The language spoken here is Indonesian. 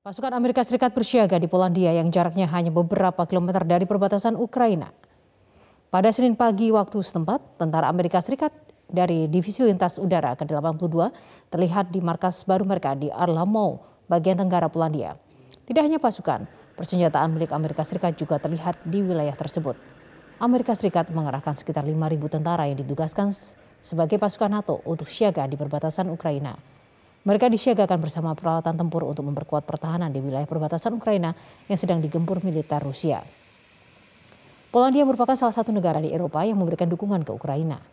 Pasukan Amerika Serikat bersiaga di Polandia yang jaraknya hanya beberapa kilometer dari perbatasan Ukraina. Pada Senin pagi waktu setempat, tentara Amerika Serikat dari Divisi Lintas Udara ke-82 terlihat di markas baru mereka di Arlamo, bagian tenggara Polandia. Tidak hanya pasukan, persenjataan milik Amerika Serikat juga terlihat di wilayah tersebut. Amerika Serikat mengerahkan sekitar 5.000 tentara yang ditugaskan sebagai pasukan NATO untuk siaga di perbatasan Ukraina. Mereka disiagakan bersama peralatan tempur untuk memperkuat pertahanan di wilayah perbatasan Ukraina yang sedang digempur militer Rusia. Polandia merupakan salah satu negara di Eropa yang memberikan dukungan ke Ukraina.